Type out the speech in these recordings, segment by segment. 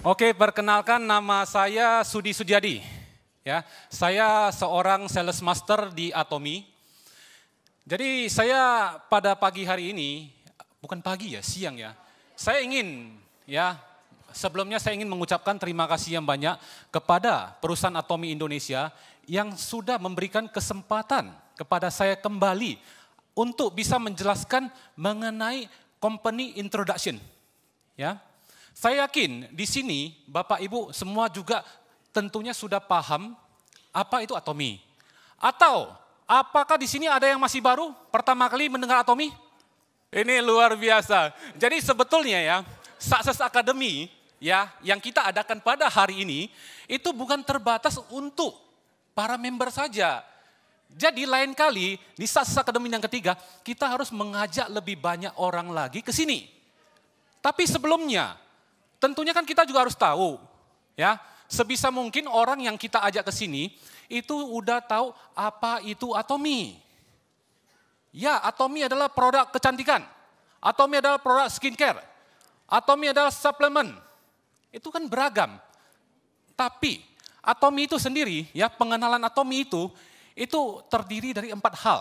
Oke, perkenalkan nama saya Sudi Sujadi. Ya, saya seorang sales master di Atomi. Jadi saya pada pagi hari ini, bukan pagi ya, siang ya. Saya ingin ya sebelumnya saya ingin mengucapkan terima kasih yang banyak kepada perusahaan Atomi Indonesia yang sudah memberikan kesempatan kepada saya kembali untuk bisa menjelaskan mengenai company introduction. Ya. Saya yakin di sini Bapak Ibu semua juga tentunya sudah paham apa itu atomi. Atau apakah di sini ada yang masih baru pertama kali mendengar atomi? Ini luar biasa. Jadi sebetulnya ya, Success Academy ya yang kita adakan pada hari ini itu bukan terbatas untuk para member saja. Jadi lain kali di Success Academy yang ketiga, kita harus mengajak lebih banyak orang lagi ke sini. Tapi sebelumnya, Tentunya kan kita juga harus tahu, ya. Sebisa mungkin orang yang kita ajak ke sini itu udah tahu apa itu atomi. Ya, atomi adalah produk kecantikan. Atomi adalah produk skincare. Atomi adalah suplemen. Itu kan beragam. Tapi atomi itu sendiri, ya pengenalan atomi itu, itu terdiri dari empat hal.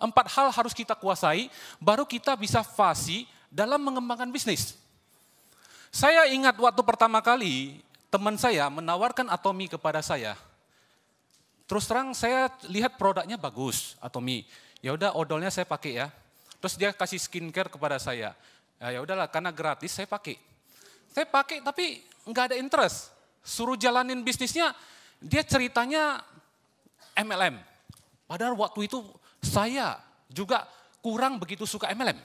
Empat hal harus kita kuasai, baru kita bisa fasi dalam mengembangkan bisnis. Saya ingat waktu pertama kali teman saya menawarkan Atomi kepada saya. Terus terang saya lihat produknya bagus, Atomi. Ya udah odolnya saya pakai ya. Terus dia kasih skincare kepada saya. Ya, ya udahlah karena gratis saya pakai. Saya pakai tapi nggak ada interest. Suruh jalanin bisnisnya, dia ceritanya MLM. Padahal waktu itu saya juga kurang begitu suka MLM.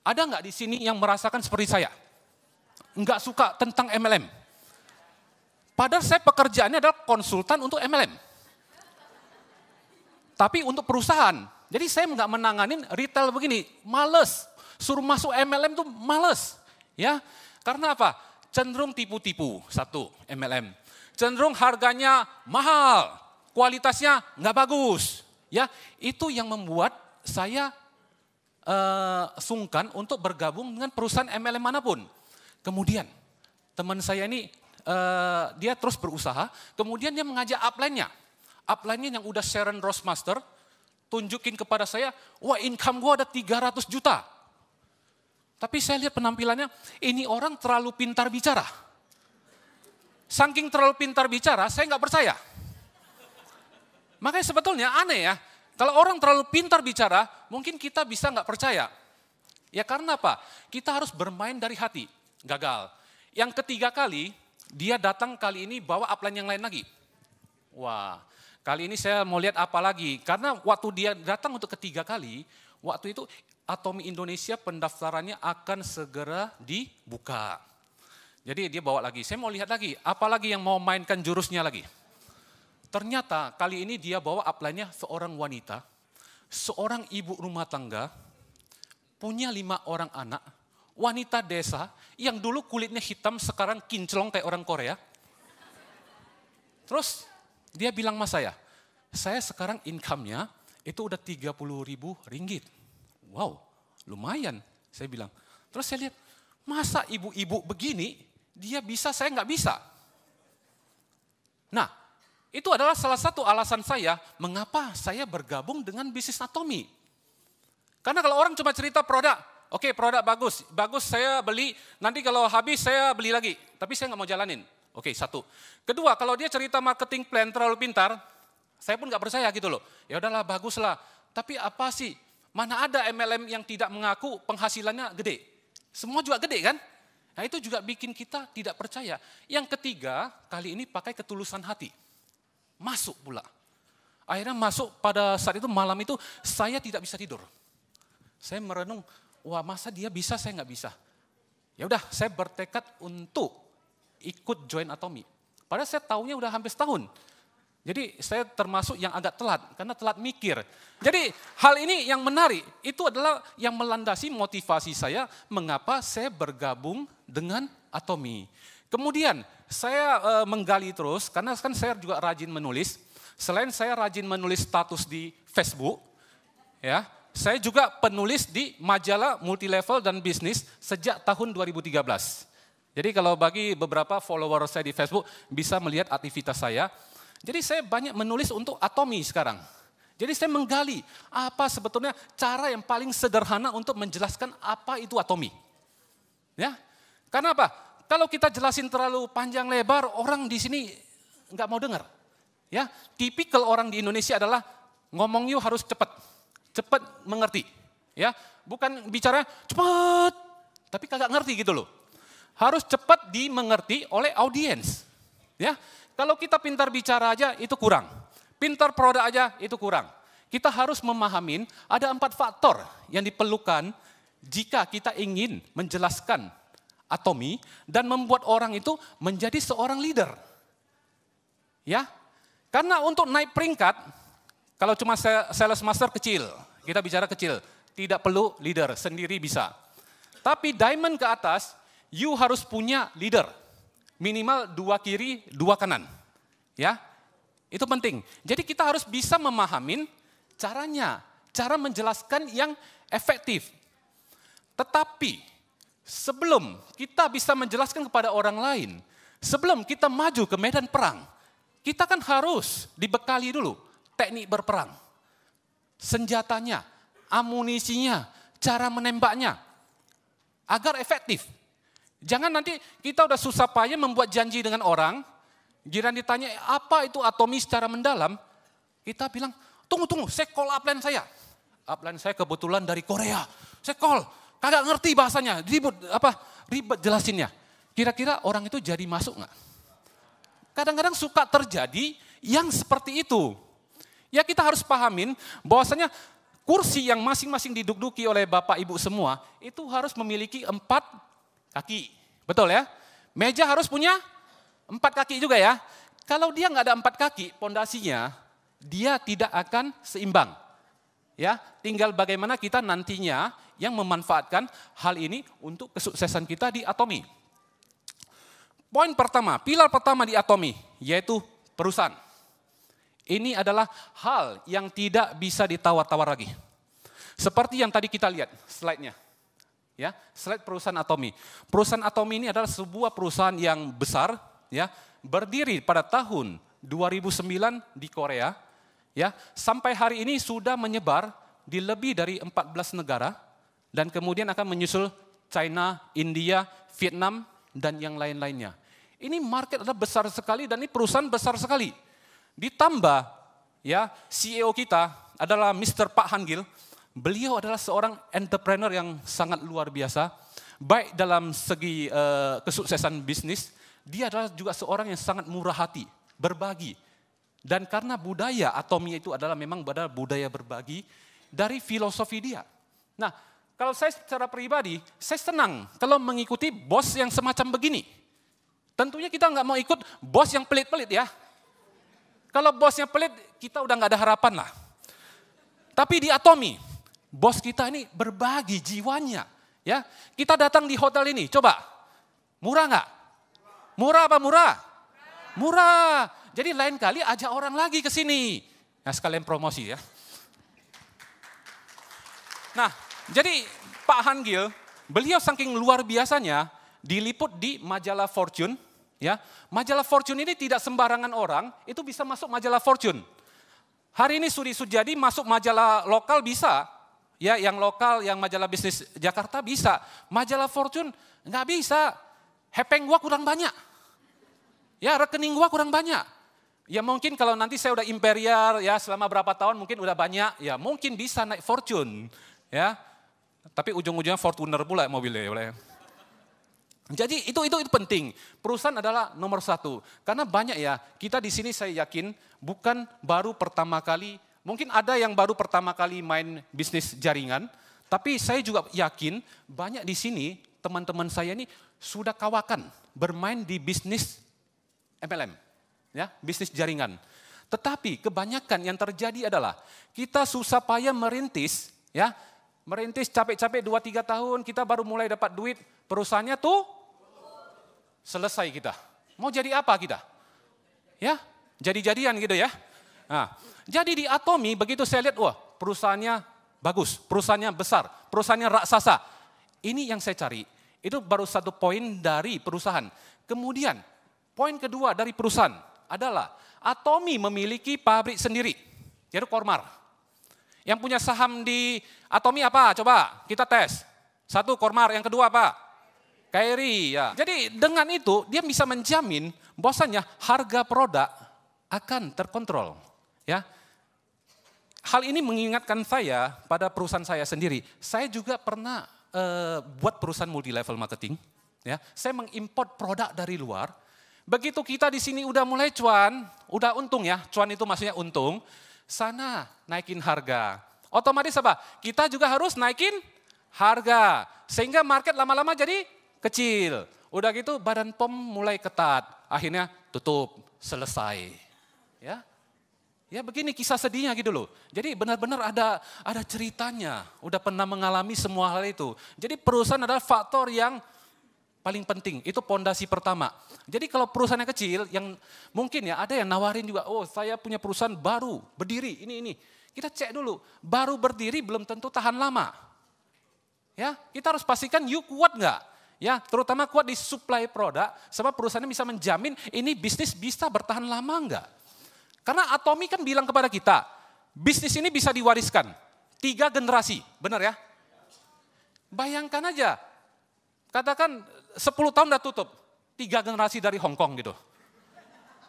Ada nggak di sini yang merasakan seperti saya? nggak suka tentang MLM. Padahal saya pekerjaannya adalah konsultan untuk MLM. Tapi untuk perusahaan. Jadi saya nggak menanganin retail begini, males. Suruh masuk MLM tuh males. ya Karena apa? Cenderung tipu-tipu, satu MLM. Cenderung harganya mahal, kualitasnya nggak bagus. ya Itu yang membuat saya uh, sungkan untuk bergabung dengan perusahaan MLM manapun. Kemudian teman saya ini uh, dia terus berusaha, kemudian dia mengajak upline-nya. Upline-nya yang udah Sharon Master tunjukin kepada saya, wah income gue ada 300 juta. Tapi saya lihat penampilannya, ini orang terlalu pintar bicara. Saking terlalu pintar bicara, saya nggak percaya. Makanya sebetulnya aneh ya, kalau orang terlalu pintar bicara, mungkin kita bisa nggak percaya. Ya karena apa? Kita harus bermain dari hati gagal. Yang ketiga kali, dia datang kali ini bawa upline yang lain lagi. Wah, kali ini saya mau lihat apa lagi. Karena waktu dia datang untuk ketiga kali, waktu itu Atomi Indonesia pendaftarannya akan segera dibuka. Jadi dia bawa lagi, saya mau lihat lagi, apa lagi yang mau mainkan jurusnya lagi. Ternyata kali ini dia bawa upline-nya seorang wanita, seorang ibu rumah tangga, punya lima orang anak, wanita desa yang dulu kulitnya hitam sekarang kinclong kayak orang Korea. Terus dia bilang mas saya, saya sekarang income-nya itu udah 30 ribu ringgit. Wow, lumayan. Saya bilang. Terus saya lihat, masa ibu-ibu begini dia bisa, saya nggak bisa. Nah, itu adalah salah satu alasan saya mengapa saya bergabung dengan bisnis Atomi. Karena kalau orang cuma cerita produk, Oke, okay, produk bagus. Bagus saya beli, nanti kalau habis saya beli lagi. Tapi saya nggak mau jalanin. Oke, okay, satu. Kedua, kalau dia cerita marketing plan terlalu pintar, saya pun nggak percaya gitu loh. Ya udahlah, baguslah. Tapi apa sih? Mana ada MLM yang tidak mengaku penghasilannya gede? Semua juga gede kan? Nah itu juga bikin kita tidak percaya. Yang ketiga, kali ini pakai ketulusan hati. Masuk pula. Akhirnya masuk pada saat itu malam itu saya tidak bisa tidur. Saya merenung, wah masa dia bisa saya nggak bisa. Ya udah, saya bertekad untuk ikut join Atomi. Padahal saya tahunya udah hampir setahun. Jadi saya termasuk yang agak telat karena telat mikir. Jadi hal ini yang menarik itu adalah yang melandasi motivasi saya mengapa saya bergabung dengan Atomi. Kemudian saya e, menggali terus karena kan saya juga rajin menulis. Selain saya rajin menulis status di Facebook, ya saya juga penulis di majalah multilevel dan bisnis sejak tahun 2013. Jadi kalau bagi beberapa follower saya di Facebook bisa melihat aktivitas saya. Jadi saya banyak menulis untuk Atomi sekarang. Jadi saya menggali apa sebetulnya cara yang paling sederhana untuk menjelaskan apa itu Atomi. Ya, karena apa? Kalau kita jelasin terlalu panjang lebar, orang di sini nggak mau dengar. Ya, tipikal orang di Indonesia adalah ngomongnya harus cepat cepat mengerti. Ya, bukan bicara cepat, tapi kagak ngerti gitu loh. Harus cepat dimengerti oleh audiens. Ya, kalau kita pintar bicara aja itu kurang. Pintar produk aja itu kurang. Kita harus memahamin ada empat faktor yang diperlukan jika kita ingin menjelaskan atomi dan membuat orang itu menjadi seorang leader. Ya, karena untuk naik peringkat, kalau cuma sales master kecil, kita bicara kecil, tidak perlu leader, sendiri bisa. Tapi diamond ke atas, you harus punya leader. Minimal dua kiri, dua kanan. Ya, itu penting. Jadi kita harus bisa memahamin caranya, cara menjelaskan yang efektif. Tetapi sebelum kita bisa menjelaskan kepada orang lain, sebelum kita maju ke medan perang, kita kan harus dibekali dulu teknik berperang senjatanya, amunisinya, cara menembaknya. Agar efektif. Jangan nanti kita udah susah payah membuat janji dengan orang, jiran ditanya apa itu atomi secara mendalam, kita bilang, tunggu, tunggu, saya call upline saya. Upline saya kebetulan dari Korea. Saya call, kagak ngerti bahasanya, ribet, apa, ribet jelasinnya. Kira-kira orang itu jadi masuk nggak? Kadang-kadang suka terjadi yang seperti itu. Ya kita harus pahamin bahwasanya kursi yang masing-masing diduduki oleh Bapak Ibu semua itu harus memiliki empat kaki. Betul ya? Meja harus punya empat kaki juga ya. Kalau dia nggak ada empat kaki, pondasinya dia tidak akan seimbang. Ya, tinggal bagaimana kita nantinya yang memanfaatkan hal ini untuk kesuksesan kita di Atomi. Poin pertama, pilar pertama di Atomi yaitu perusahaan. Ini adalah hal yang tidak bisa ditawar-tawar lagi. Seperti yang tadi kita lihat slide-nya. Ya, slide perusahaan Atomi. Perusahaan Atomi ini adalah sebuah perusahaan yang besar, ya, berdiri pada tahun 2009 di Korea, ya, sampai hari ini sudah menyebar di lebih dari 14 negara dan kemudian akan menyusul China, India, Vietnam dan yang lain-lainnya. Ini market adalah besar sekali dan ini perusahaan besar sekali. Ditambah ya CEO kita adalah Mr. Pak Hangil. Beliau adalah seorang entrepreneur yang sangat luar biasa, baik dalam segi uh, kesuksesan bisnis, dia adalah juga seorang yang sangat murah hati, berbagi. Dan karena budaya atomi itu adalah memang adalah budaya berbagi dari filosofi dia. Nah, kalau saya secara pribadi, saya senang kalau mengikuti bos yang semacam begini. Tentunya kita nggak mau ikut bos yang pelit-pelit ya. Kalau bosnya pelit, kita udah nggak ada harapan lah. Tapi di Atomi, bos kita ini berbagi jiwanya. Ya, kita datang di hotel ini, coba murah nggak? Murah apa murah? Murah. Jadi lain kali ajak orang lagi ke sini. Nah sekalian promosi ya. Nah, jadi Pak Han Gil, beliau saking luar biasanya diliput di majalah Fortune Ya, majalah Fortune ini tidak sembarangan orang itu bisa masuk majalah Fortune. Hari ini Suri Sujadi masuk majalah lokal bisa, ya yang lokal, yang majalah bisnis Jakarta bisa, majalah Fortune nggak bisa. Hepeng gua kurang banyak, ya rekening gua kurang banyak. Ya mungkin kalau nanti saya udah imperial ya selama berapa tahun mungkin udah banyak, ya mungkin bisa naik Fortune, ya. Tapi ujung-ujungnya Fortuner pula mobilnya, boleh. Ya? Jadi itu itu itu penting. Perusahaan adalah nomor satu. Karena banyak ya kita di sini saya yakin bukan baru pertama kali. Mungkin ada yang baru pertama kali main bisnis jaringan, tapi saya juga yakin banyak di sini teman-teman saya ini sudah kawakan bermain di bisnis MLM, ya bisnis jaringan. Tetapi kebanyakan yang terjadi adalah kita susah payah merintis, ya merintis capek-capek 2-3 tahun kita baru mulai dapat duit perusahaannya tuh selesai kita. Mau jadi apa kita? Ya, jadi-jadian gitu ya. Nah, jadi di Atomi begitu saya lihat, wah perusahaannya bagus, perusahaannya besar, perusahaannya raksasa. Ini yang saya cari. Itu baru satu poin dari perusahaan. Kemudian poin kedua dari perusahaan adalah Atomi memiliki pabrik sendiri, yaitu Kormar. Yang punya saham di Atomi apa? Coba kita tes. Satu Kormar, yang kedua apa? Kairi ya. Jadi dengan itu dia bisa menjamin bahwasanya harga produk akan terkontrol ya. Hal ini mengingatkan saya pada perusahaan saya sendiri. Saya juga pernah uh, buat perusahaan multi level marketing ya. Saya mengimport produk dari luar. Begitu kita di sini udah mulai cuan, udah untung ya. Cuan itu maksudnya untung. Sana naikin harga. Otomatis apa? Kita juga harus naikin harga sehingga market lama-lama jadi kecil. Udah gitu badan pom mulai ketat, akhirnya tutup, selesai. Ya. Ya begini kisah sedihnya gitu loh. Jadi benar-benar ada ada ceritanya. Udah pernah mengalami semua hal itu. Jadi perusahaan adalah faktor yang paling penting. Itu pondasi pertama. Jadi kalau perusahaannya kecil yang mungkin ya ada yang nawarin juga, "Oh, saya punya perusahaan baru, berdiri ini ini." Kita cek dulu. Baru berdiri belum tentu tahan lama. Ya, kita harus pastikan you kuat nggak? Ya, terutama kuat di supply produk, sebab perusahaannya bisa menjamin ini bisnis bisa bertahan lama enggak. Karena Atomi kan bilang kepada kita, bisnis ini bisa diwariskan. Tiga generasi, benar ya? Bayangkan aja, katakan 10 tahun udah tutup, tiga generasi dari Hong Kong gitu.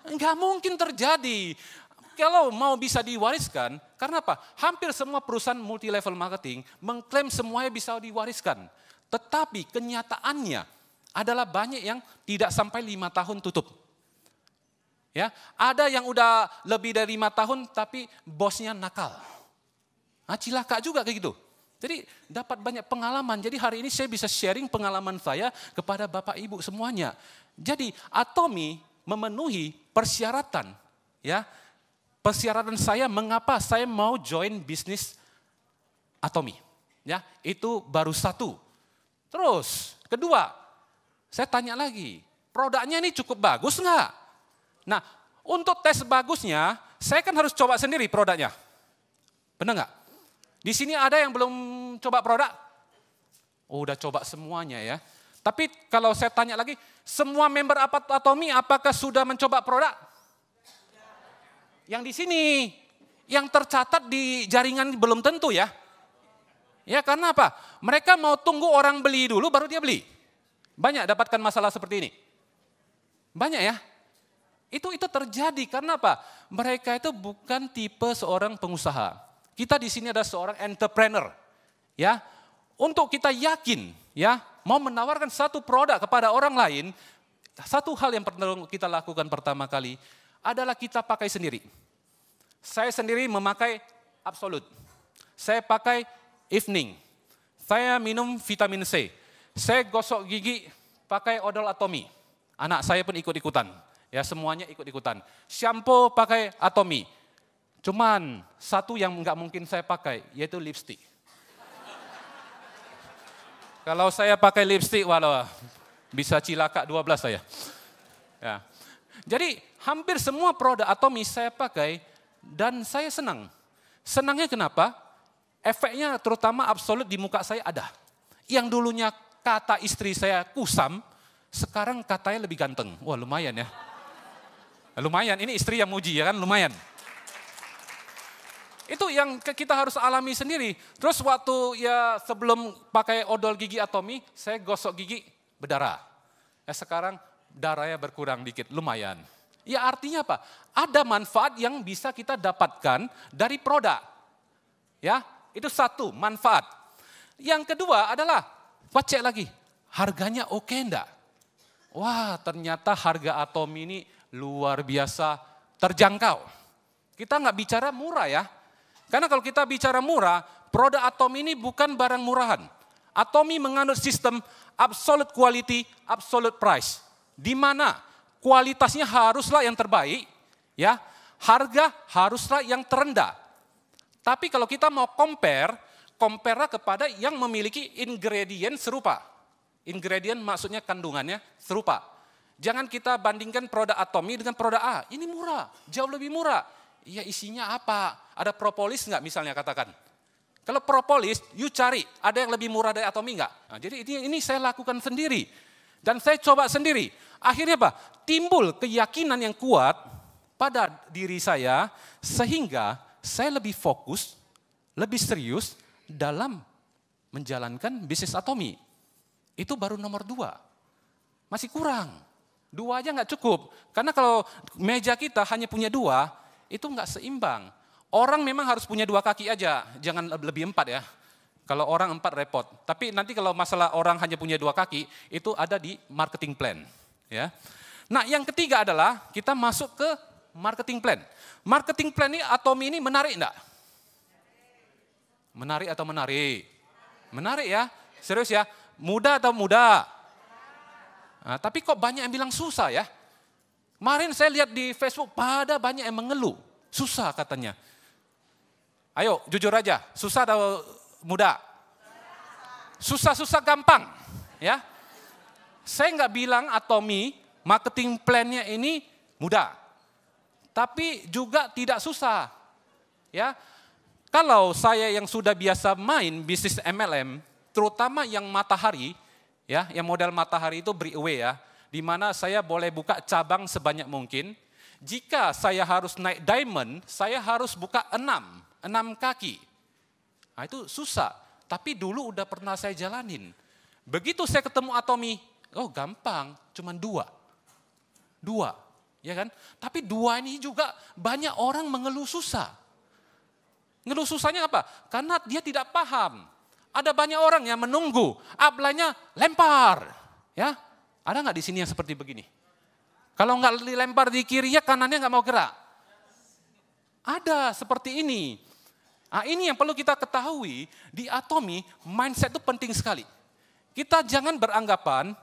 Enggak mungkin terjadi. Kalau mau bisa diwariskan, karena apa? Hampir semua perusahaan multi level marketing mengklaim semuanya bisa diwariskan. Tetapi kenyataannya adalah banyak yang tidak sampai lima tahun tutup. Ya, ada yang udah lebih dari lima tahun tapi bosnya nakal. Nah, cilaka juga kayak gitu. Jadi dapat banyak pengalaman. Jadi hari ini saya bisa sharing pengalaman saya kepada Bapak Ibu semuanya. Jadi Atomi memenuhi persyaratan ya. Persyaratan saya mengapa saya mau join bisnis Atomi. Ya, itu baru satu Terus, kedua, saya tanya lagi, produknya ini cukup bagus enggak? Nah, untuk tes bagusnya, saya kan harus coba sendiri produknya. Benar enggak? Di sini ada yang belum coba produk? Oh, udah coba semuanya ya. Tapi kalau saya tanya lagi, semua member Apat Atomi apakah sudah mencoba produk? Yang di sini, yang tercatat di jaringan belum tentu ya. Ya karena apa? Mereka mau tunggu orang beli dulu baru dia beli. Banyak dapatkan masalah seperti ini. Banyak ya. Itu itu terjadi karena apa? Mereka itu bukan tipe seorang pengusaha. Kita di sini ada seorang entrepreneur. Ya. Untuk kita yakin ya, mau menawarkan satu produk kepada orang lain, satu hal yang perlu kita lakukan pertama kali adalah kita pakai sendiri. Saya sendiri memakai absolut. Saya pakai evening, saya minum vitamin C. Saya gosok gigi pakai odol atomi. Anak saya pun ikut-ikutan. Ya semuanya ikut-ikutan. Shampoo pakai atomi. Cuman satu yang nggak mungkin saya pakai, yaitu lipstick. Kalau saya pakai lipstick, walau bisa cilaka 12 saya. Ya. Jadi hampir semua produk atomi saya pakai dan saya senang. Senangnya kenapa? Efeknya terutama absolut di muka saya ada. Yang dulunya kata istri saya kusam, sekarang katanya lebih ganteng. Wah lumayan ya. Lumayan, ini istri yang muji ya kan, lumayan. Itu yang kita harus alami sendiri. Terus waktu ya sebelum pakai odol gigi atomi, saya gosok gigi berdarah. Ya sekarang darahnya berkurang dikit, lumayan. Ya artinya apa? Ada manfaat yang bisa kita dapatkan dari produk. Ya, itu satu, manfaat. Yang kedua adalah, cek lagi, harganya oke okay enggak? Wah ternyata harga atom ini luar biasa terjangkau. Kita nggak bicara murah ya. Karena kalau kita bicara murah, produk atom ini bukan barang murahan. Atomi menganut sistem absolute quality, absolute price. Di mana kualitasnya haruslah yang terbaik, ya harga haruslah yang terendah. Tapi kalau kita mau compare, compare kepada yang memiliki ingredient serupa. Ingredient maksudnya kandungannya serupa. Jangan kita bandingkan produk atomi dengan produk A. Ini murah, jauh lebih murah. Iya isinya apa? Ada propolis enggak misalnya katakan? Kalau propolis, you cari ada yang lebih murah dari atomi enggak? Nah, jadi ini, ini saya lakukan sendiri. Dan saya coba sendiri. Akhirnya apa? Timbul keyakinan yang kuat pada diri saya sehingga saya lebih fokus, lebih serius dalam menjalankan bisnis atomi. Itu baru nomor dua. Masih kurang. Dua aja nggak cukup. Karena kalau meja kita hanya punya dua, itu nggak seimbang. Orang memang harus punya dua kaki aja, jangan lebih empat ya. Kalau orang empat repot. Tapi nanti kalau masalah orang hanya punya dua kaki, itu ada di marketing plan. Ya. Nah yang ketiga adalah kita masuk ke marketing plan. Marketing plan ini atau ini menarik enggak? Menarik atau menarik? Menarik ya, serius ya. mudah atau mudah? Nah, tapi kok banyak yang bilang susah ya? Kemarin saya lihat di Facebook pada banyak yang mengeluh. Susah katanya. Ayo jujur aja, susah atau mudah? Susah-susah gampang. ya. Saya nggak bilang Atomi marketing plannya ini mudah tapi juga tidak susah. Ya. Kalau saya yang sudah biasa main bisnis MLM, terutama yang matahari, ya, yang model matahari itu beri away ya, di mana saya boleh buka cabang sebanyak mungkin. Jika saya harus naik diamond, saya harus buka enam, enam kaki. Nah, itu susah, tapi dulu udah pernah saya jalanin. Begitu saya ketemu Atomi, oh gampang, cuman dua. Dua, ya kan? Tapi dua ini juga banyak orang mengeluh susah. Ngeluh susahnya apa? Karena dia tidak paham. Ada banyak orang yang menunggu, ablanya lempar. Ya, ada nggak di sini yang seperti begini? Kalau nggak dilempar di kirinya, kanannya nggak mau gerak. Ada seperti ini. Nah, ini yang perlu kita ketahui di atomi mindset itu penting sekali. Kita jangan beranggapan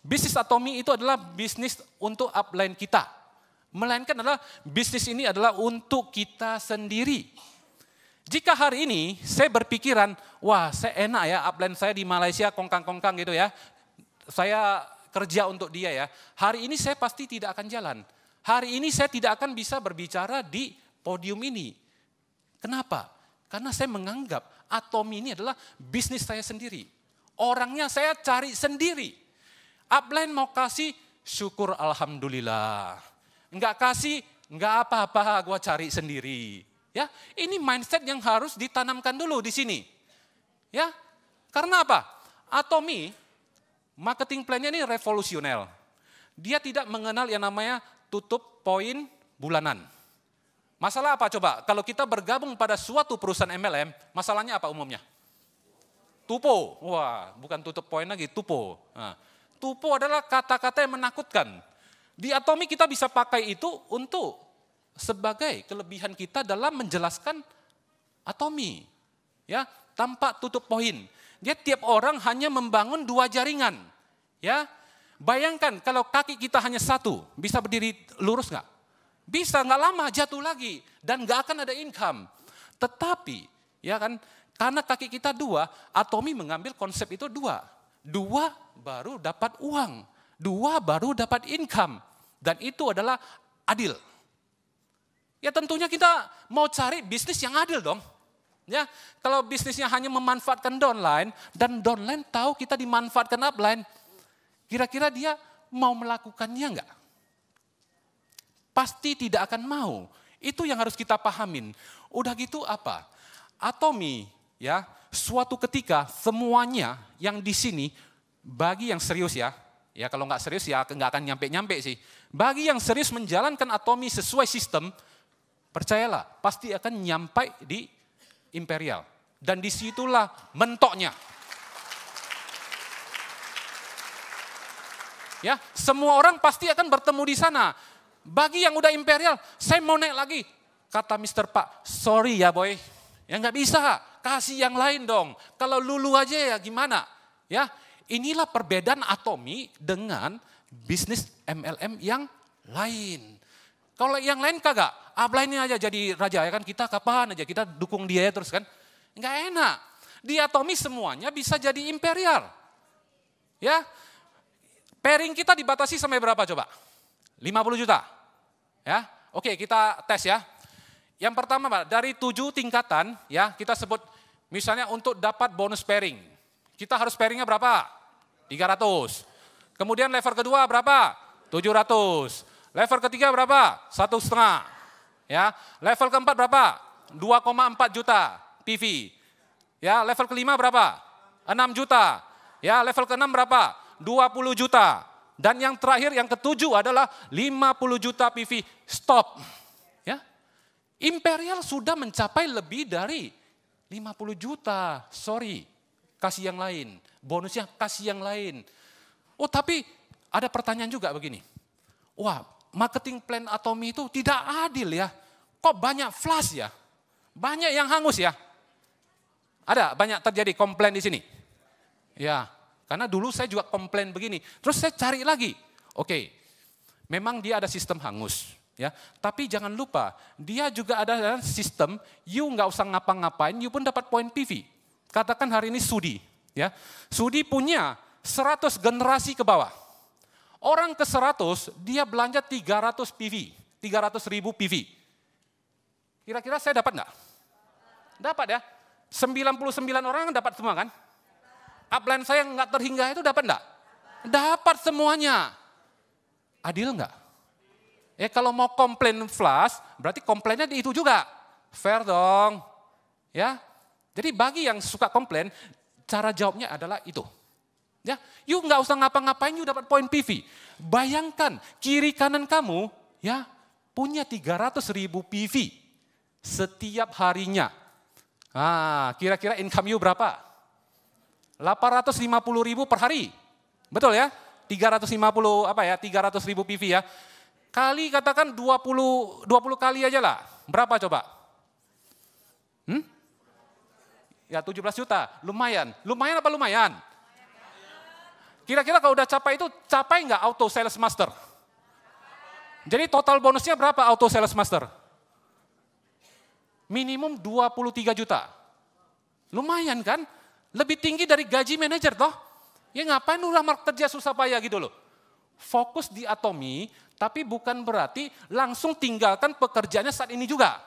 Bisnis Atomi itu adalah bisnis untuk upline kita. Melainkan adalah bisnis ini adalah untuk kita sendiri. Jika hari ini saya berpikiran, wah saya enak ya upline saya di Malaysia kongkang-kongkang gitu ya. Saya kerja untuk dia ya. Hari ini saya pasti tidak akan jalan. Hari ini saya tidak akan bisa berbicara di podium ini. Kenapa? Karena saya menganggap Atomi ini adalah bisnis saya sendiri. Orangnya saya cari sendiri Upline mau kasih, syukur alhamdulillah. Enggak kasih, enggak apa-apa, gua cari sendiri. Ya, ini mindset yang harus ditanamkan dulu di sini. Ya, karena apa? Atomi marketing plan-nya ini revolusioner. Dia tidak mengenal yang namanya tutup poin bulanan. Masalah apa coba? Kalau kita bergabung pada suatu perusahaan MLM, masalahnya apa umumnya? Tupo. Wah, bukan tutup poin lagi, tupo. Nah, Tupu adalah kata-kata yang menakutkan. Di atomi kita bisa pakai itu untuk sebagai kelebihan kita dalam menjelaskan atomi. Ya, tanpa tutup poin. Dia tiap orang hanya membangun dua jaringan. Ya, bayangkan kalau kaki kita hanya satu, bisa berdiri lurus nggak? Bisa nggak lama jatuh lagi dan nggak akan ada income. Tetapi ya kan karena kaki kita dua, atomi mengambil konsep itu dua. Dua baru dapat uang. Dua baru dapat income. Dan itu adalah adil. Ya tentunya kita mau cari bisnis yang adil dong. Ya, kalau bisnisnya hanya memanfaatkan downline dan downline tahu kita dimanfaatkan upline, kira-kira dia mau melakukannya enggak? Pasti tidak akan mau. Itu yang harus kita pahamin. Udah gitu apa? Atomi, ya, suatu ketika semuanya yang di sini bagi yang serius ya, ya kalau nggak serius ya nggak akan nyampe-nyampe sih. Bagi yang serius menjalankan atomi sesuai sistem, percayalah pasti akan nyampe di imperial. Dan disitulah mentoknya. Ya, semua orang pasti akan bertemu di sana. Bagi yang udah imperial, saya mau naik lagi. Kata Mister Pak, sorry ya boy, Ya nggak bisa, kasih yang lain dong. Kalau lulu aja ya gimana? Ya, inilah perbedaan atomi dengan bisnis MLM yang lain. Kalau yang lain kagak, abla ini aja jadi raja ya kan kita kapan aja kita dukung dia ya terus kan? Nggak enak. Di atomi semuanya bisa jadi imperial. Ya, pairing kita dibatasi sampai berapa coba? 50 juta. Ya, oke kita tes ya. Yang pertama Pak, dari tujuh tingkatan ya kita sebut misalnya untuk dapat bonus pairing. Kita harus pairingnya berapa? 300. Kemudian level kedua berapa? 700. Level ketiga berapa? Satu setengah. Ya, level keempat berapa? 2,4 juta PV. Ya, level kelima berapa? 6 juta. Ya, level keenam berapa? 20 juta. Dan yang terakhir yang ketujuh adalah 50 juta PV. Stop Imperial sudah mencapai lebih dari 50 juta. Sorry, kasih yang lain. Bonusnya kasih yang lain. Oh tapi ada pertanyaan juga begini. Wah marketing plan Atomi itu tidak adil ya. Kok banyak flash ya? Banyak yang hangus ya? Ada banyak terjadi komplain di sini? Ya, karena dulu saya juga komplain begini. Terus saya cari lagi. Oke, memang dia ada sistem hangus ya. Tapi jangan lupa, dia juga ada sistem, you nggak usah ngapa-ngapain, you pun dapat poin PV. Katakan hari ini Sudi, ya. Sudi punya 100 generasi ke bawah. Orang ke 100, dia belanja 300 PV, 300 ribu PV. Kira-kira saya dapat nggak? Dapat ya. 99 orang dapat semua kan? Upline saya nggak terhingga itu dapat nggak? Dapat semuanya. Adil nggak? Ya kalau mau komplain flash, berarti komplainnya di itu juga. Fair dong. Ya. Jadi bagi yang suka komplain, cara jawabnya adalah itu. Ya, you nggak usah ngapa-ngapain, you dapat poin PV. Bayangkan kiri kanan kamu, ya punya 300 ribu PV setiap harinya. Ah, kira-kira income you berapa? 850 ribu per hari. Betul ya? 350 apa ya? 300 ribu PV ya. Kali katakan 20, 20 kali aja lah. Berapa coba? Hmm? Ya 17 juta, lumayan. Lumayan apa lumayan? Kira-kira kalau udah capai itu, capai nggak auto sales master? Jadi total bonusnya berapa auto sales master? Minimum 23 juta. Lumayan kan? Lebih tinggi dari gaji manajer toh. Ya ngapain lu lamar kerja susah payah gitu loh. Fokus di atomi, tapi bukan berarti langsung tinggalkan pekerjaannya saat ini juga.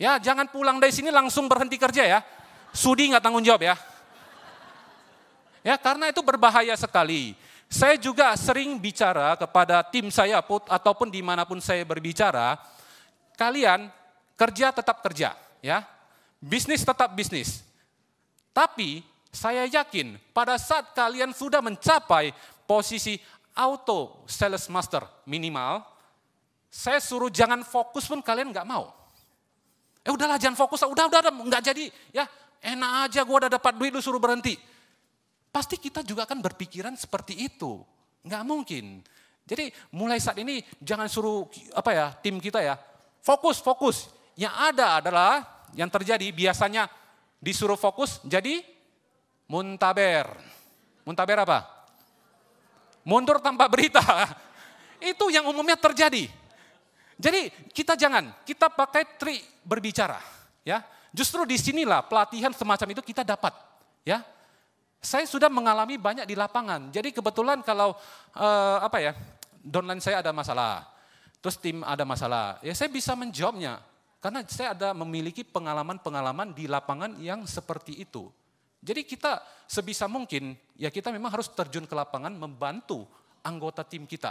Ya, jangan pulang dari sini langsung berhenti kerja ya. Sudi nggak tanggung jawab ya. Ya, karena itu berbahaya sekali. Saya juga sering bicara kepada tim saya put, ataupun dimanapun saya berbicara, kalian kerja tetap kerja, ya. Bisnis tetap bisnis. Tapi saya yakin pada saat kalian sudah mencapai posisi auto sales master minimal, saya suruh jangan fokus pun kalian nggak mau. Eh udahlah jangan fokus, udah udah nggak jadi ya enak aja gue udah dapat duit lu suruh berhenti. Pasti kita juga akan berpikiran seperti itu, nggak mungkin. Jadi mulai saat ini jangan suruh apa ya tim kita ya fokus fokus. Yang ada adalah yang terjadi biasanya disuruh fokus jadi muntaber. Muntaber apa? mundur tanpa berita. Itu yang umumnya terjadi. Jadi kita jangan, kita pakai trik berbicara. ya. Justru sinilah pelatihan semacam itu kita dapat. ya. Saya sudah mengalami banyak di lapangan. Jadi kebetulan kalau eh, apa ya downline saya ada masalah, terus tim ada masalah, ya saya bisa menjawabnya. Karena saya ada memiliki pengalaman-pengalaman di lapangan yang seperti itu. Jadi kita sebisa mungkin ya kita memang harus terjun ke lapangan membantu anggota tim kita.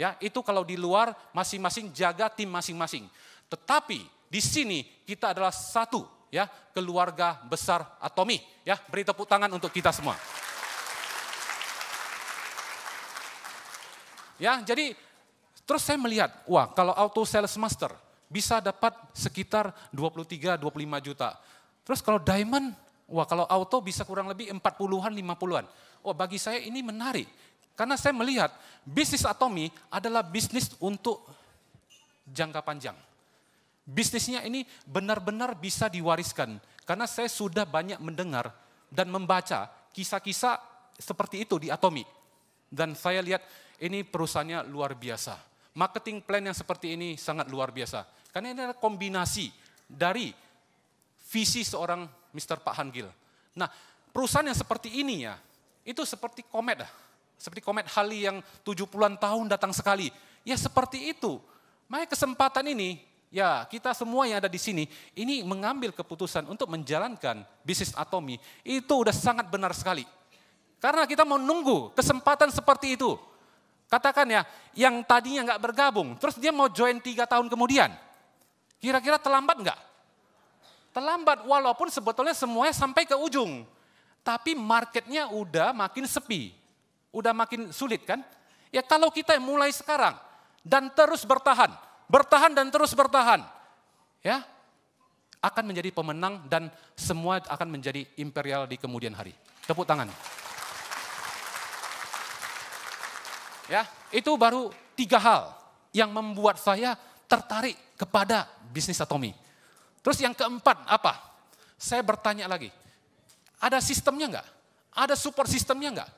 Ya, itu kalau di luar masing-masing jaga tim masing-masing. Tetapi di sini kita adalah satu ya, keluarga besar Atomi ya. Beri tepuk tangan untuk kita semua. Ya, jadi terus saya melihat, wah kalau auto sales master bisa dapat sekitar 23 25 juta. Terus kalau diamond Wah kalau auto bisa kurang lebih 40-an, 50-an. Wah bagi saya ini menarik. Karena saya melihat bisnis Atomi adalah bisnis untuk jangka panjang. Bisnisnya ini benar-benar bisa diwariskan. Karena saya sudah banyak mendengar dan membaca kisah-kisah seperti itu di Atomi. Dan saya lihat ini perusahaannya luar biasa. Marketing plan yang seperti ini sangat luar biasa. Karena ini adalah kombinasi dari visi seorang Mr. Pak Hangil. Nah, perusahaan yang seperti ini ya, itu seperti komet. Seperti komet Halley yang 70-an tahun datang sekali. Ya seperti itu. Makanya kesempatan ini, ya kita semua yang ada di sini, ini mengambil keputusan untuk menjalankan bisnis atomi, itu udah sangat benar sekali. Karena kita mau nunggu kesempatan seperti itu. Katakan ya, yang tadinya nggak bergabung, terus dia mau join tiga tahun kemudian. Kira-kira terlambat nggak? Terlambat walaupun sebetulnya semuanya sampai ke ujung. Tapi marketnya udah makin sepi. Udah makin sulit kan? Ya kalau kita mulai sekarang dan terus bertahan, bertahan dan terus bertahan, ya akan menjadi pemenang dan semua akan menjadi imperial di kemudian hari. Tepuk tangan. Ya, itu baru tiga hal yang membuat saya tertarik kepada bisnis atomi. Terus yang keempat apa? Saya bertanya lagi, ada sistemnya enggak? Ada support sistemnya enggak?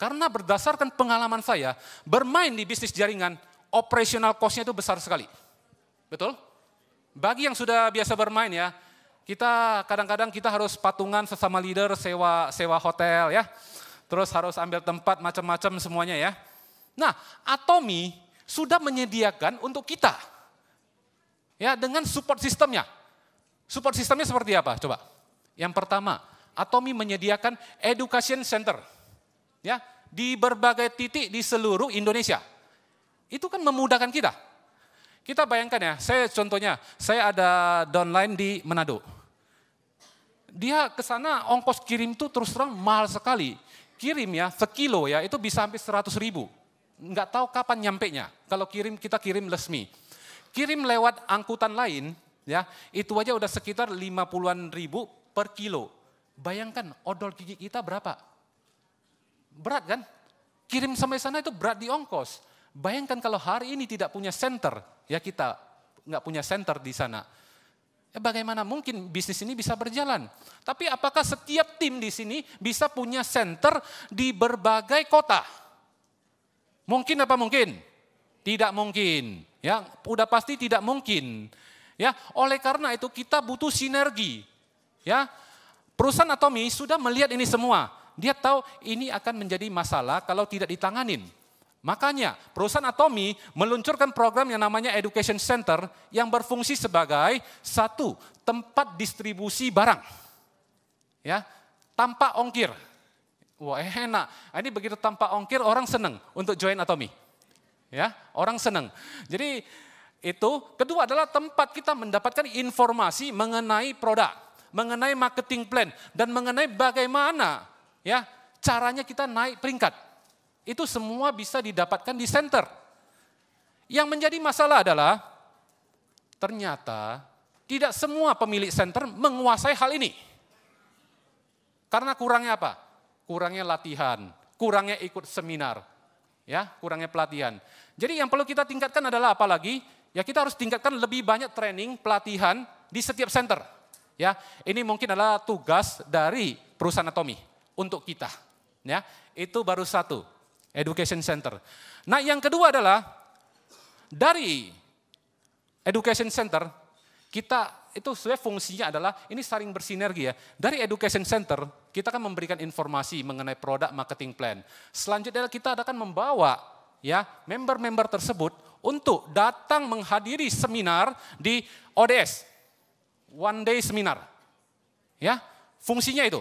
Karena berdasarkan pengalaman saya, bermain di bisnis jaringan, operational cost-nya itu besar sekali. Betul? Bagi yang sudah biasa bermain ya, kita kadang-kadang kita harus patungan sesama leader sewa sewa hotel ya. Terus harus ambil tempat macam-macam semuanya ya. Nah, Atomi sudah menyediakan untuk kita Ya, dengan support sistemnya. Support sistemnya seperti apa? Coba. Yang pertama, Atomi menyediakan education center. Ya, di berbagai titik di seluruh Indonesia. Itu kan memudahkan kita. Kita bayangkan ya, saya contohnya, saya ada downline di Manado. Dia ke sana ongkos kirim tuh terus terang mahal sekali. Kirim ya, sekilo ya, itu bisa hampir 100 ribu. Nggak tahu kapan nyampe nya. Kalau kirim, kita kirim resmi kirim lewat angkutan lain, ya itu aja udah sekitar 50-an ribu per kilo. Bayangkan odol gigi kita berapa? Berat kan? Kirim sampai sana itu berat di ongkos. Bayangkan kalau hari ini tidak punya center, ya kita nggak punya center di sana. Ya bagaimana mungkin bisnis ini bisa berjalan? Tapi apakah setiap tim di sini bisa punya center di berbagai kota? Mungkin apa mungkin? Tidak mungkin. Ya, udah pasti tidak mungkin. Ya, oleh karena itu kita butuh sinergi. Ya. Perusahaan Atomi sudah melihat ini semua. Dia tahu ini akan menjadi masalah kalau tidak ditanganin. Makanya perusahaan Atomi meluncurkan program yang namanya Education Center yang berfungsi sebagai satu tempat distribusi barang. Ya, tanpa ongkir. Wah eh, enak, ini begitu tanpa ongkir orang seneng untuk join Atomi. Ya, orang senang. Jadi itu kedua adalah tempat kita mendapatkan informasi mengenai produk, mengenai marketing plan dan mengenai bagaimana ya caranya kita naik peringkat. Itu semua bisa didapatkan di center. Yang menjadi masalah adalah ternyata tidak semua pemilik center menguasai hal ini. Karena kurangnya apa? Kurangnya latihan, kurangnya ikut seminar, ya kurangnya pelatihan. Jadi yang perlu kita tingkatkan adalah apalagi ya kita harus tingkatkan lebih banyak training pelatihan di setiap center. Ya, ini mungkin adalah tugas dari perusahaan Atomi untuk kita. Ya, itu baru satu, education center. Nah, yang kedua adalah dari education center kita itu sebenarnya fungsinya adalah ini saling bersinergi ya. Dari education center kita kan memberikan informasi mengenai produk marketing plan. Selanjutnya kita akan membawa ya member-member tersebut untuk datang menghadiri seminar di ODS. One day seminar. Ya, fungsinya itu.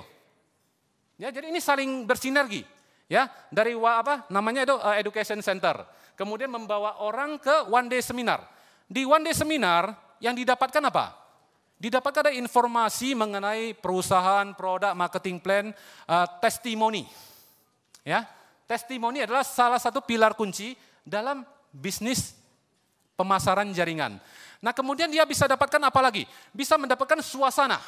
Ya, jadi ini saling bersinergi. Ya, dari apa namanya itu eh, education center. Kemudian membawa orang ke one day seminar. Di one day seminar yang didapatkan apa? Didapatkan ada informasi mengenai perusahaan, produk, marketing plan, uh, testimoni? Ya, testimoni adalah salah satu pilar kunci dalam bisnis pemasaran jaringan. Nah, kemudian dia bisa dapatkan apa lagi? Bisa mendapatkan suasana.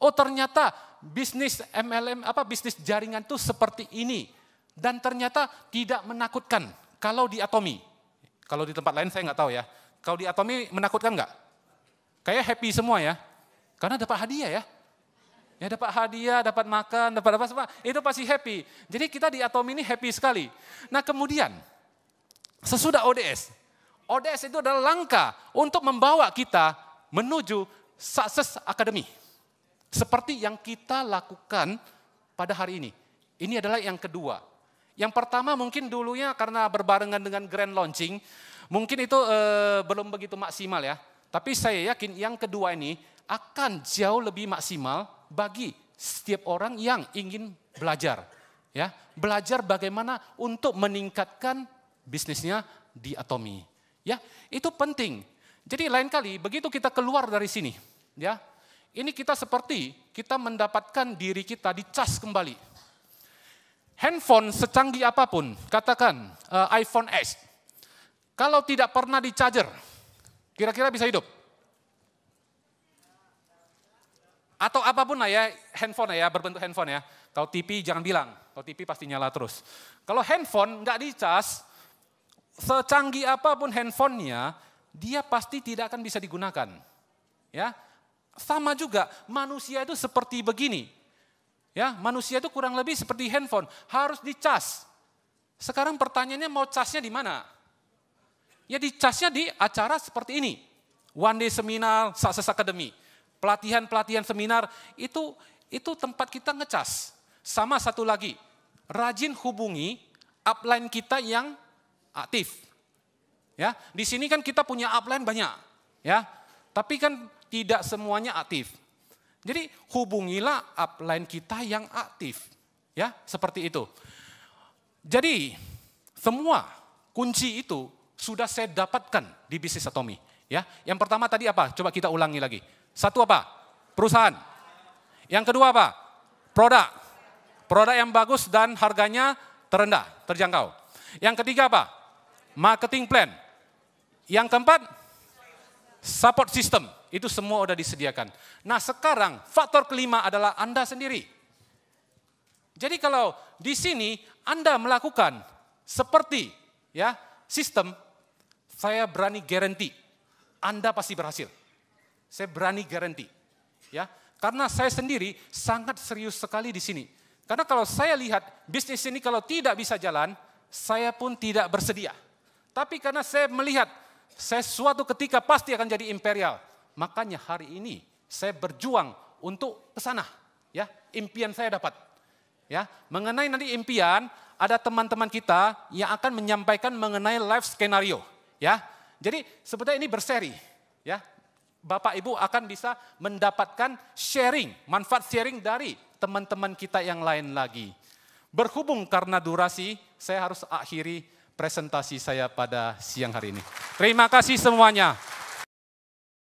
Oh, ternyata bisnis MLM apa bisnis jaringan itu seperti ini dan ternyata tidak menakutkan kalau di Atomi. Kalau di tempat lain saya nggak tahu ya. Kalau di Atomi menakutkan nggak? Kayak happy semua ya. Karena dapat hadiah ya. Ya dapat hadiah, dapat makan, dapat apa semua. Itu pasti happy. Jadi kita di Atom ini happy sekali. Nah kemudian sesudah ODS, ODS itu adalah langkah untuk membawa kita menuju sukses akademi. Seperti yang kita lakukan pada hari ini. Ini adalah yang kedua. Yang pertama mungkin dulunya karena berbarengan dengan grand launching, mungkin itu eh, belum begitu maksimal ya. Tapi saya yakin yang kedua ini akan jauh lebih maksimal bagi setiap orang yang ingin belajar. Ya, belajar bagaimana untuk meningkatkan bisnisnya di Atomi. Ya, itu penting. Jadi lain kali begitu kita keluar dari sini, ya. Ini kita seperti kita mendapatkan diri kita dicas kembali. Handphone secanggih apapun, katakan uh, iPhone X. Kalau tidak pernah di charger, Kira-kira bisa hidup? Atau apapun lah ya, handphone ya, berbentuk handphone ya. Kalau TV jangan bilang, kalau TV pasti nyala terus. Kalau handphone nggak dicas, secanggih apapun handphonenya, dia pasti tidak akan bisa digunakan. Ya, sama juga manusia itu seperti begini. Ya, manusia itu kurang lebih seperti handphone, harus dicas. Sekarang pertanyaannya mau casnya di mana? Ya dicasnya di acara seperti ini. One day seminar, Success Academy. Pelatihan-pelatihan seminar itu itu tempat kita ngecas. Sama satu lagi, rajin hubungi upline kita yang aktif. Ya, di sini kan kita punya upline banyak, ya. Tapi kan tidak semuanya aktif. Jadi hubungilah upline kita yang aktif, ya, seperti itu. Jadi semua kunci itu sudah saya dapatkan di bisnis Atomi. Ya, yang pertama tadi apa? Coba kita ulangi lagi. Satu apa? Perusahaan. Yang kedua apa? Produk. Produk yang bagus dan harganya terendah, terjangkau. Yang ketiga apa? Marketing plan. Yang keempat, support system. Itu semua sudah disediakan. Nah sekarang faktor kelima adalah Anda sendiri. Jadi kalau di sini Anda melakukan seperti ya sistem saya berani garanti, Anda pasti berhasil. Saya berani garanti. Ya, karena saya sendiri sangat serius sekali di sini. Karena kalau saya lihat bisnis ini kalau tidak bisa jalan, saya pun tidak bersedia. Tapi karena saya melihat saya suatu ketika pasti akan jadi imperial. Makanya hari ini saya berjuang untuk ke sana. Ya, impian saya dapat. Ya, mengenai nanti impian, ada teman-teman kita yang akan menyampaikan mengenai life skenario. Ya, jadi sebetulnya ini berseri. Ya, Bapak Ibu akan bisa mendapatkan sharing, manfaat sharing dari teman-teman kita yang lain lagi. Berhubung karena durasi, saya harus akhiri presentasi saya pada siang hari ini. Terima kasih semuanya.